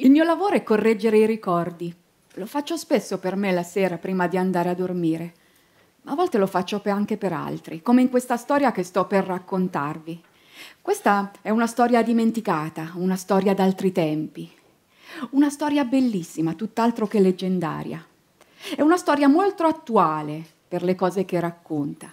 Il mio lavoro è correggere i ricordi. Lo faccio spesso per me la sera prima di andare a dormire, ma a volte lo faccio anche per altri, come in questa storia che sto per raccontarvi. Questa è una storia dimenticata, una storia d'altri tempi, una storia bellissima, tutt'altro che leggendaria. È una storia molto attuale per le cose che racconta.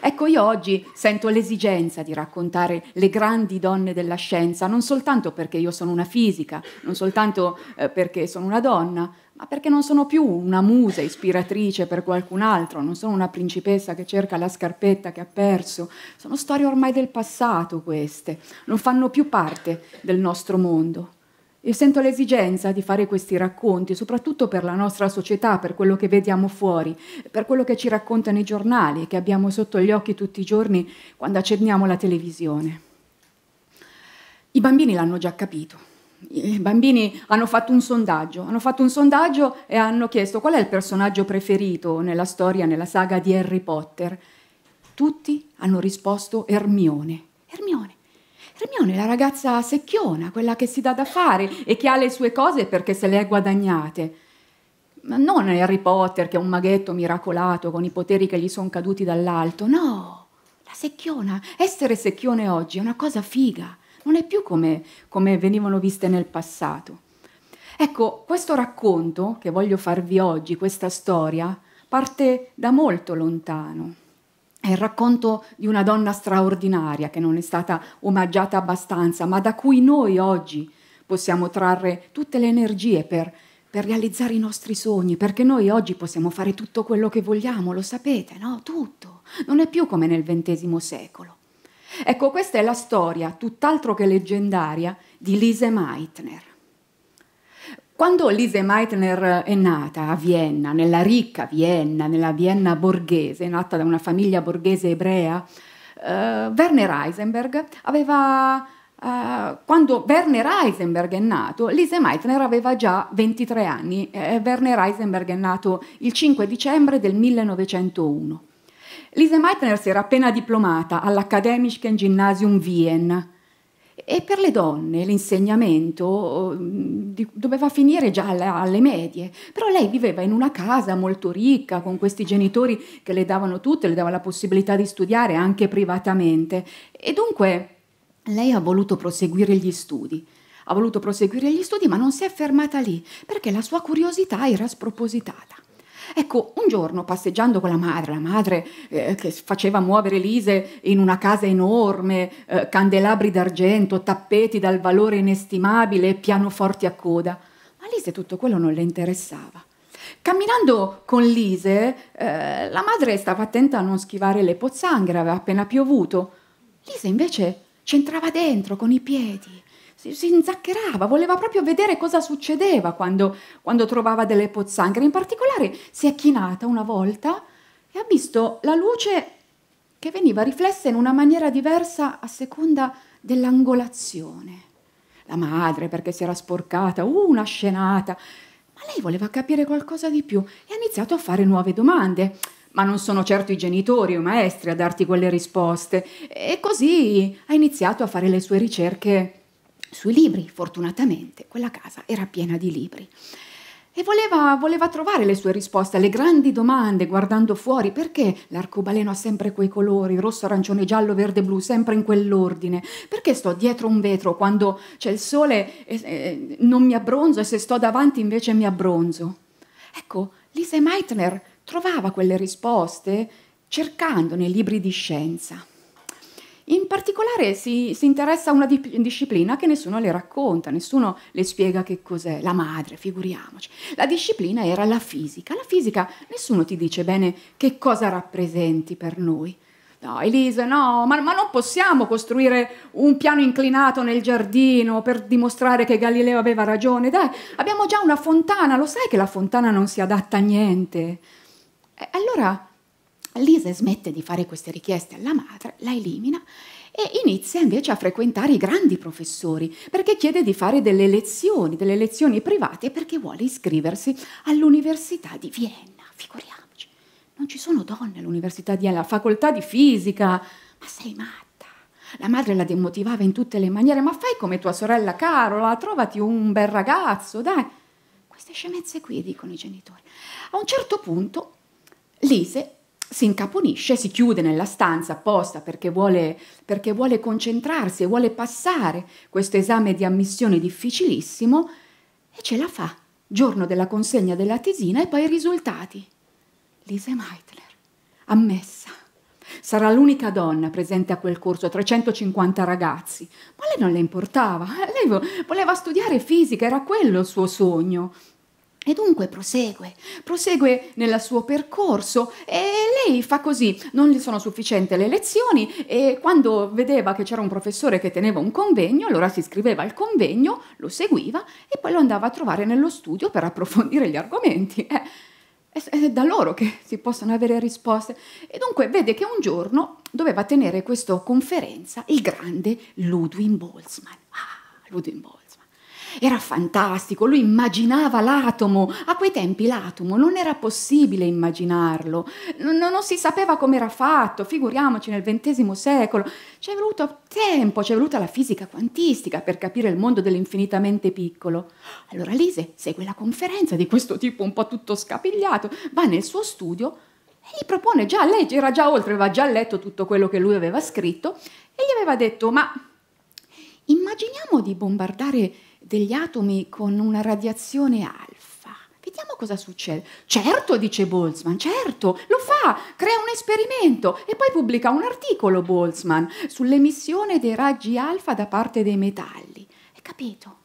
Ecco, io oggi sento l'esigenza di raccontare le grandi donne della scienza, non soltanto perché io sono una fisica, non soltanto eh, perché sono una donna, ma perché non sono più una musa ispiratrice per qualcun altro, non sono una principessa che cerca la scarpetta che ha perso, sono storie ormai del passato queste, non fanno più parte del nostro mondo. E sento l'esigenza di fare questi racconti, soprattutto per la nostra società, per quello che vediamo fuori, per quello che ci raccontano i giornali, e che abbiamo sotto gli occhi tutti i giorni quando accendiamo la televisione. I bambini l'hanno già capito. I bambini hanno fatto un sondaggio, hanno fatto un sondaggio e hanno chiesto qual è il personaggio preferito nella storia, nella saga di Harry Potter. Tutti hanno risposto Ermione. Ermione. Hermione è la ragazza secchiona, quella che si dà da fare e che ha le sue cose perché se le è guadagnate. Ma non Harry Potter che è un maghetto miracolato con i poteri che gli sono caduti dall'alto, no! La secchiona, essere secchione oggi è una cosa figa, non è più come, come venivano viste nel passato. Ecco, questo racconto che voglio farvi oggi, questa storia, parte da molto lontano. È il racconto di una donna straordinaria che non è stata omaggiata abbastanza, ma da cui noi oggi possiamo trarre tutte le energie per, per, realizzare i nostri sogni, perché noi oggi possiamo fare tutto quello che vogliamo, lo sapete, no? Tutto. Non è più come nel XX secolo. Ecco, questa è la storia, tutt'altro che leggendaria, di Lise Meitner. Quando Lise Meitner è nata a Vienna, nella ricca Vienna, nella Vienna borghese, nata da una famiglia borghese ebrea, eh, Werner Heisenberg aveva Uh, quando Werner Heisenberg è nato, Lise Meitner aveva già 23 anni. Eh, Werner Heisenberg è nato il 5 dicembre del 1901. Lise Meitner si era appena diplomata all'Akademisches Gymnasium Vienna. E per le donne l'insegnamento mm, doveva finire già alle medie, però lei viveva in una casa molto ricca, con questi genitori che le davano tutto, le davano la possibilità di studiare anche privatamente. E dunque lei ha voluto proseguire gli studi. Ha voluto proseguire gli studi, ma non si è fermata lì, perché la sua curiosità era spropositata. Ecco, un giorno passeggiando con la madre, la madre eh, che faceva muovere Lise in una casa enorme, eh, candelabri d'argento, tappeti dal valore inestimabile, e pianoforti a coda, ma Lise tutto quello non le interessava. Camminando con Lise, eh, la madre stava attenta a non schivare le pozzanghere, aveva appena piovuto. Lise invece c'entrava dentro con i piedi si, si inzaccherava, voleva proprio vedere cosa succedeva quando, quando trovava delle pozzanghere. In particolare si è chinata una volta e ha visto la luce che veniva riflessa in una maniera diversa a seconda dell'angolazione. La madre perché si era sporcata, uh, una scenata. Ma lei voleva capire qualcosa di più e ha iniziato a fare nuove domande. Ma non sono certo i genitori o i maestri a darti quelle risposte. E così ha iniziato a fare le sue ricerche sui libri. Fortunatamente quella casa era piena di libri. E voleva, voleva, trovare le sue risposte alle grandi domande guardando fuori perché l'arcobaleno ha sempre quei colori, rosso, arancione, giallo, verde, blu, sempre in quell'ordine. Perché sto dietro un vetro quando c'è il sole e, e, non mi abbronzo e se sto davanti invece mi abbronzo? Ecco, Lise Meitner trovava quelle risposte cercando nei libri di scienza. In particolare si, si interessa a una di, disciplina che nessuno le racconta, nessuno le spiega che cos'è, la madre, figuriamoci. La disciplina era la fisica. La fisica nessuno ti dice bene che cosa rappresenti per noi. No, Elisa, no, ma, ma, non possiamo costruire un piano inclinato nel giardino per dimostrare che Galileo aveva ragione. Dai, abbiamo già una fontana, lo sai che la fontana non si adatta a niente. E allora Lise smette di fare queste richieste alla madre, la elimina e inizia invece a frequentare i grandi professori perché chiede di fare delle lezioni, delle lezioni private perché vuole iscriversi all'Università di Vienna, figuriamoci. Non ci sono donne all'Università di Vienna, alla facoltà di fisica, ma sei matta. La madre la demotivava in tutte le maniere, ma fai come tua sorella Carola, trovati un bel ragazzo, dai. Queste scemenze qui, dicono i genitori. A un certo punto Lise si incaponisce, si chiude nella stanza apposta perché vuole, perché vuole concentrarsi e vuole passare questo esame di ammissione difficilissimo e ce la fa, giorno della consegna della tesina e poi i risultati. Lise Meitler, ammessa. Sarà l'unica donna presente a quel corso, 350 ragazzi. Ma a lei non le importava, eh? lei voleva studiare fisica, era quello il suo sogno. E dunque prosegue, prosegue nel suo percorso e lei fa così, non gli sono sufficienti le lezioni e quando vedeva che c'era un professore che teneva un convegno, allora si iscriveva al convegno, lo seguiva e poi lo andava a trovare nello studio per approfondire gli argomenti. Eh, è da loro che si possono avere risposte. E dunque vede che un giorno doveva tenere questa conferenza il grande Ludwig Boltzmann. Ah, Ludwig Boltzmann era fantastico, lui immaginava l'atomo. A quei tempi l'atomo non era possibile immaginarlo, non, non si sapeva come era fatto, figuriamoci nel XX secolo. Ci è voluto tempo, ci è voluta la fisica quantistica per capire il mondo dell'infinitamente piccolo. Allora Lise segue la conferenza di questo tipo un po' tutto scapigliato, va nel suo studio e gli propone già, lei era già oltre, aveva già letto tutto quello che lui aveva scritto e gli aveva detto ma immaginiamo di bombardare degli atomi con una radiazione alfa. Vediamo cosa succede. Certo, dice Boltzmann, certo, lo fa, crea un esperimento e poi pubblica un articolo Boltzmann sull'emissione dei raggi alfa da parte dei metalli. Hai capito?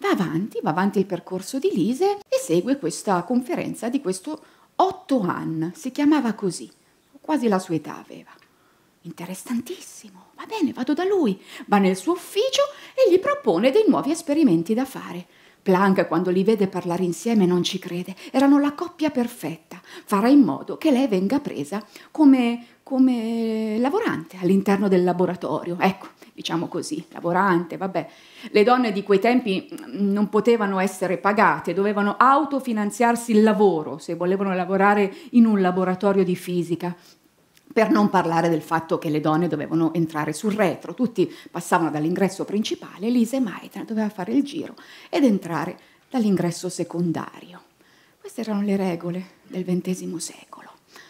Va avanti, va avanti il percorso di Lise e segue questa conferenza di questo Otto Hahn, si chiamava così, quasi la sua età aveva. Interessantissimo. Va bene, vado da lui. Va nel suo ufficio e gli propone dei nuovi esperimenti da fare. Planck, quando li vede parlare insieme, non ci crede. Erano la coppia perfetta. Farà in modo che lei venga presa come, come lavorante all'interno del laboratorio. Ecco, diciamo così, lavorante, vabbè. Le donne di quei tempi mm, non potevano essere pagate, dovevano autofinanziarsi il lavoro se volevano lavorare in un laboratorio di fisica. Per non parlare del fatto che le donne dovevano entrare sul retro, tutti passavano dall'ingresso principale, Lise Maitland doveva fare il giro ed entrare dall'ingresso secondario. Queste erano le regole del XX secolo.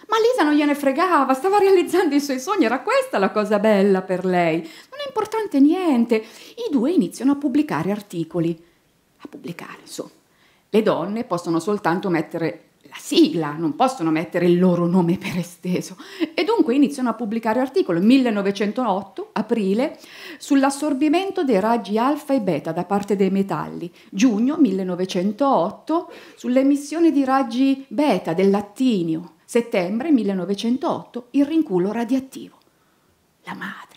Ma Lisa non gliene fregava, stava realizzando i suoi sogni, era questa la cosa bella per lei. Non è importante niente. I due iniziano a pubblicare articoli. A pubblicare, insomma. Le donne possono soltanto mettere la sigla, non possono mettere il loro nome per esteso. E dunque iniziano a pubblicare articoli, 1908, aprile, sull'assorbimento dei raggi alfa e beta da parte dei metalli, giugno 1908, sull'emissione di raggi beta del lattinio, settembre 1908, il rinculo radioattivo. La madre.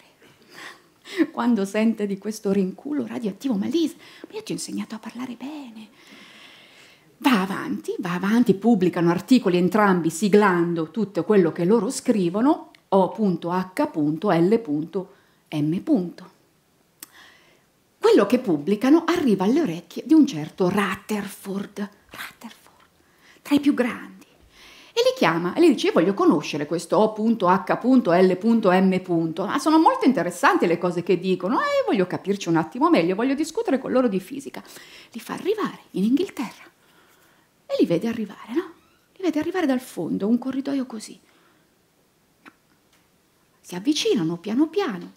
Quando sente di questo rinculo radioattivo, ma Lisa, io ti ho insegnato a parlare bene, va avanti, va avanti, pubblicano articoli entrambi siglando tutto quello che loro scrivono, o.h.l.m. Quello che pubblicano arriva alle orecchie di un certo Rutherford, Rutherford tra i più grandi e li chiama e gli dice io voglio conoscere questo O.H.L.M. Ah, sono molto interessanti le cose che dicono e eh, voglio capirci un attimo meglio, voglio discutere con loro di fisica. Li fa arrivare in Inghilterra e li vede arrivare, no? Li vede arrivare dal fondo, un corridoio così. Si avvicinano piano piano,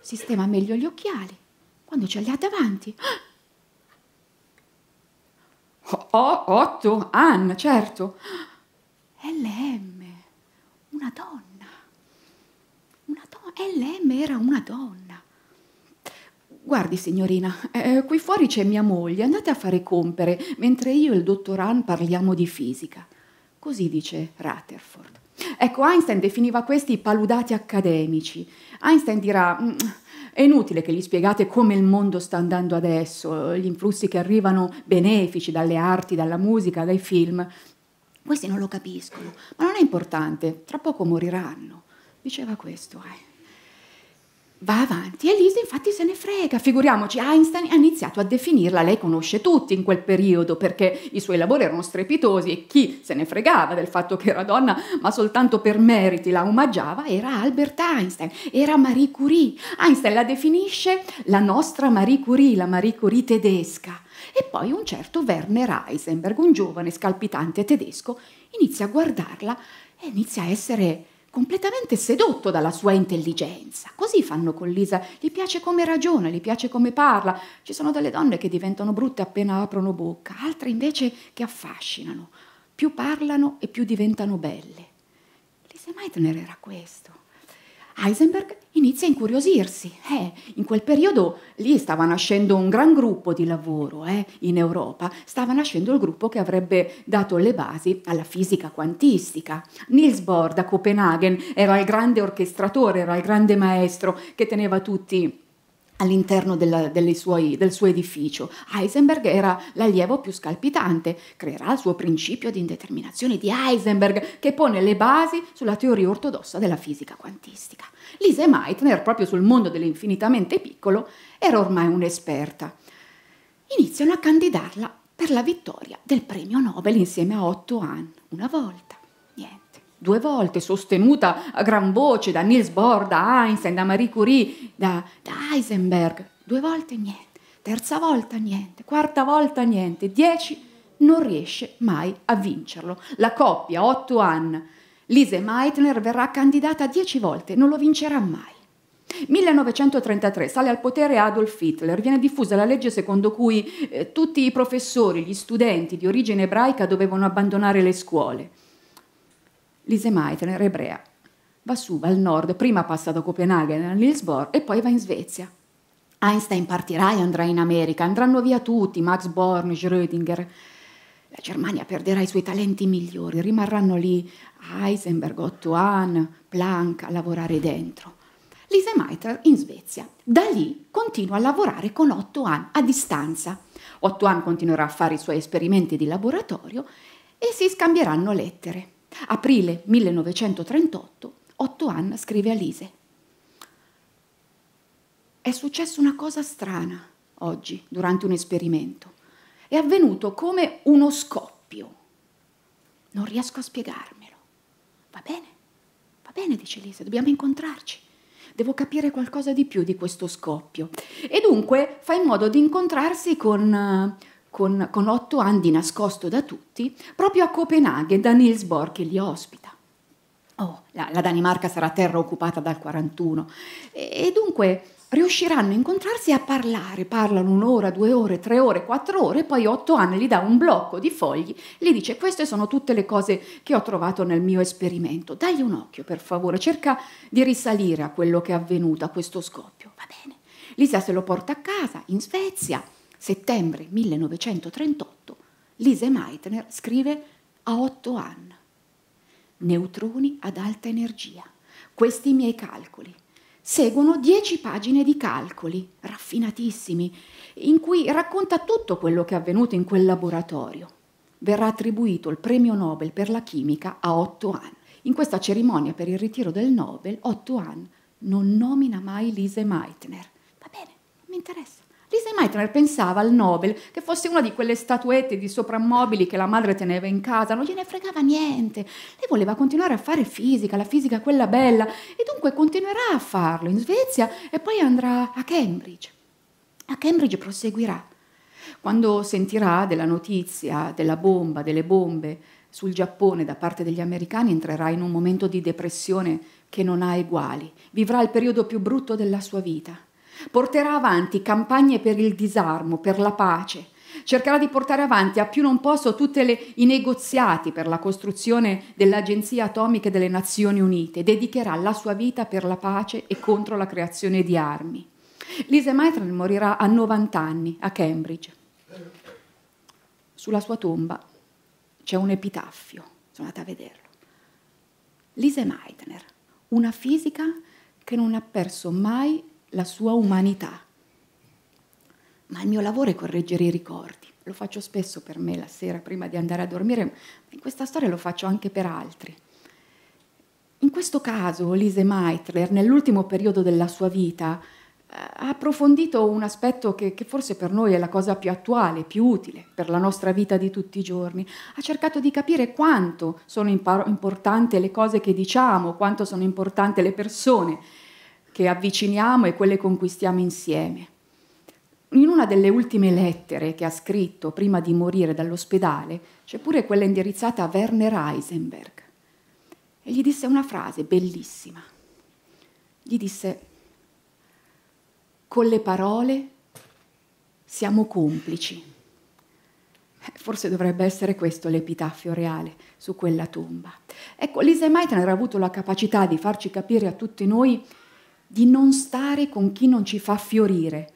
sistema meglio gli occhiali. Quando ce li ha davanti... Oh, oh, otto, Anna, certo. LM, una donna. Una donna. LM era una donna. Guardi, signorina, eh, qui fuori c'è mia moglie, andate a fare compere, mentre io e il dottor Hahn parliamo di fisica. Così dice Rutherford. Ecco, Einstein definiva questi paludati accademici. Einstein dirà, mm, è inutile che gli spiegate come il mondo sta andando adesso, gli influssi che arrivano benefici dalle arti, dalla musica, dai film. Questi non lo capiscono, ma non è importante, tra poco moriranno. Diceva questo Einstein. Eh va avanti e Lisa infatti se ne frega, figuriamoci, Einstein ha iniziato a definirla, lei conosce tutti in quel periodo perché i suoi lavori erano strepitosi e chi se ne fregava del fatto che era donna ma soltanto per meriti la omaggiava era Albert Einstein, era Marie Curie, Einstein la definisce la nostra Marie Curie, la Marie Curie tedesca e poi un certo Werner Heisenberg, un giovane scalpitante tedesco, inizia a guardarla e inizia a essere completamente sedotto dalla sua intelligenza. Così fanno con Lisa, gli piace come ragiona, gli piace come parla. Ci sono delle donne che diventano brutte appena aprono bocca, altre invece che affascinano. Più parlano e più diventano belle. Lisa Meitner era questo. Heisenberg inizia a incuriosirsi. Eh, in quel periodo lì stava nascendo un gran gruppo di lavoro eh, in Europa, stava nascendo il gruppo che avrebbe dato le basi alla fisica quantistica. Niels Bohr da Copenaghen era il grande orchestratore, era il grande maestro che teneva tutti all'interno della, suoi, del suo edificio. Heisenberg era l'allievo più scalpitante, creerà il suo principio di indeterminazione di Heisenberg che pone le basi sulla teoria ortodossa della fisica quantistica. Lise Meitner, proprio sul mondo dell'infinitamente piccolo, era ormai un'esperta. Iniziano a candidarla per la vittoria del premio Nobel insieme a Otto Hahn una volta due volte sostenuta a gran voce da Niels Bohr, da Einstein, da Marie Curie, da, da Heisenberg. Due volte niente, terza volta niente, quarta volta niente, dieci non riesce mai a vincerlo. La coppia, otto anni, Lise Meitner verrà candidata dieci volte, non lo vincerà mai. 1933 sale al potere Adolf Hitler, viene diffusa la legge secondo cui eh, tutti i professori, gli studenti di origine ebraica dovevano abbandonare le scuole. Lisemaiten, era ebrea. Va su, va al nord, prima passa da Copenaghen a Nilsborg e poi va in Svezia. Einstein partirà e andrà in America, andranno via tutti, Max Born, Schrödinger. La Germania perderà i suoi talenti migliori, rimarranno lì Heisenberg, Otto Hahn, Planck a lavorare dentro. Lise Meitner in Svezia. Da lì continua a lavorare con Otto Hahn a distanza. Otto Hahn continuerà a fare i suoi esperimenti di laboratorio e si scambieranno lettere. Aprile 1938, Otto Anna scrive a Lise. È successa una cosa strana oggi, durante un esperimento. È avvenuto come uno scoppio. Non riesco a spiegarmelo. Va bene, va bene, dice Lise, dobbiamo incontrarci. Devo capire qualcosa di più di questo scoppio. E dunque fa in modo di incontrarsi con eh, con, con otto anni nascosto da tutti, proprio a Copenaghen da Niels Bohr che li ospita. Oh, la, la, Danimarca sarà terra occupata dal 41 e, e dunque riusciranno a incontrarsi e a parlare, parlano un'ora, due ore, tre ore, quattro ore, poi otto anni gli dà un blocco di fogli, gli dice queste sono tutte le cose che ho trovato nel mio esperimento, dagli un occhio per favore, cerca di risalire a quello che è avvenuto, a questo scoppio, va bene. Lisa se lo porta a casa, in Svezia, settembre 1938, Lise Meitner scrive a otto anni. Neutroni ad alta energia. Questi i miei calcoli. Seguono dieci pagine di calcoli, raffinatissimi, in cui racconta tutto quello che è avvenuto in quel laboratorio. Verrà attribuito il premio Nobel per la chimica a Otto Hahn. In questa cerimonia per il ritiro del Nobel, Otto Hahn non nomina mai Lise Meitner. Va bene, non mi interessa. Lisa Meitner pensava al Nobel che fosse una di quelle statuette di soprammobili che la madre teneva in casa, non gliene fregava niente. Lei voleva continuare a fare fisica, la fisica quella bella, e dunque continuerà a farlo in Svezia e poi andrà a Cambridge. A Cambridge proseguirà. Quando sentirà della notizia della bomba, delle bombe sul Giappone da parte degli americani, entrerà in un momento di depressione che non ha eguali. Vivrà il periodo più brutto della sua vita porterà avanti campagne per il disarmo, per la pace, cercherà di portare avanti a più non posso tutti i negoziati per la costruzione dell'Agenzia Atomica delle Nazioni Unite, dedicherà la sua vita per la pace e contro la creazione di armi. Lise Maitland morirà a 90 anni a Cambridge. Sulla sua tomba c'è un epitaffio, sono andata a vederlo. Lise Meitner, una fisica che non ha perso mai la sua umanità. Ma il mio lavoro è correggere i ricordi. Lo faccio spesso per me la sera prima di andare a dormire, ma in questa storia lo faccio anche per altri. In questo caso, Lise Meitler, nell'ultimo periodo della sua vita, eh, ha approfondito un aspetto che, che, forse per noi è la cosa più attuale, più utile per la nostra vita di tutti i giorni. Ha cercato di capire quanto sono importanti le cose che diciamo, quanto sono importanti le persone che avviciniamo e quelle conquistiamo insieme. In una delle ultime lettere che ha scritto prima di morire dall'ospedale c'è pure quella indirizzata a Werner Heisenberg. E gli disse una frase bellissima. Gli disse, con le parole siamo complici. Eh, forse dovrebbe essere questo l'epitaffio reale su quella tomba. Ecco, Lise Meitner ha avuto la capacità di farci capire a tutti noi di non stare con chi non ci fa fiorire.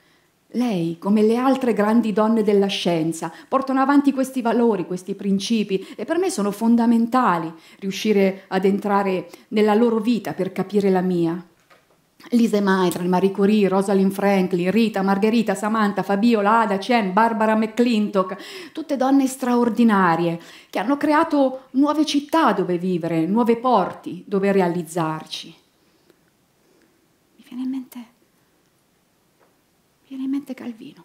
Lei, come le altre grandi donne della scienza, portano avanti questi valori, questi principi e per me sono fondamentali riuscire ad entrare nella loro vita per capire la mia. Lise Maitran, Marie Curie, Rosalind Franklin, Rita, Margherita, Samantha, Fabiola, Ada, Chen, Barbara McClintock, tutte donne straordinarie che hanno creato nuove città dove vivere, nuove porti dove realizzarci viene in mente, viene in mente Calvino.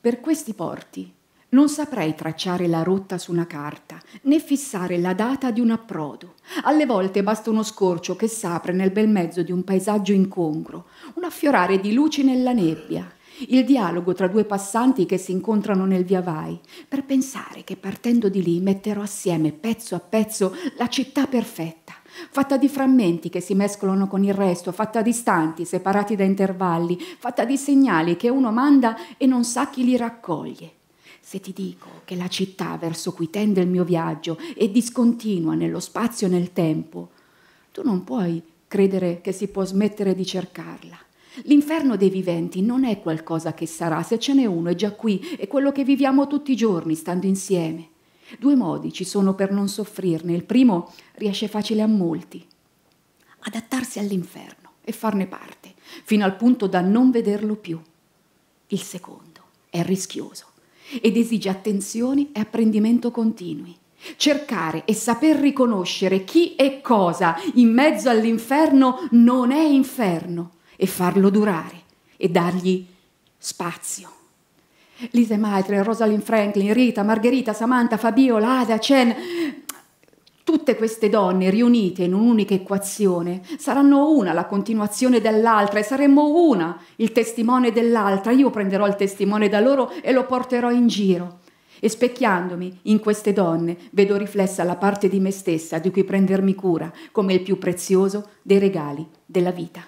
Per questi porti non saprei tracciare la rotta su una carta, né fissare la data di un approdo. Alle volte basta uno scorcio che s'apre nel bel mezzo di un paesaggio incongruo, un affiorare di luci nella nebbia, il dialogo tra due passanti che si incontrano nel via vai, per pensare che partendo di lì metterò assieme pezzo a pezzo la città perfetta fatta di frammenti che si mescolano con il resto, fatta di istanti separati da intervalli, fatta di segnali che uno manda e non sa chi li raccoglie. Se ti dico che la città verso cui tende il mio viaggio è discontinua nello spazio e nel tempo, tu non puoi credere che si può smettere di cercarla. L'inferno dei viventi non è qualcosa che sarà, se ce n'è uno è già qui, è quello che viviamo tutti i giorni stando insieme. Due modi ci sono per non soffrirne. Il primo riesce facile a molti. Adattarsi all'inferno e farne parte, fino al punto da non vederlo più. Il secondo è rischioso ed esige attenzioni e apprendimento continui. Cercare e saper riconoscere chi e cosa in mezzo all'inferno non è inferno e farlo durare e dargli spazio. Lise Maitre, Rosalind Franklin, Rita, Margherita, Samantha, Fabiola, Ada, Chen, Tutte queste donne riunite in un'unica equazione saranno una la continuazione dell'altra e saremmo una il testimone dell'altra. Io prenderò il testimone da loro e lo porterò in giro. E specchiandomi in queste donne vedo riflessa la parte di me stessa di cui prendermi cura come il più prezioso dei regali della vita.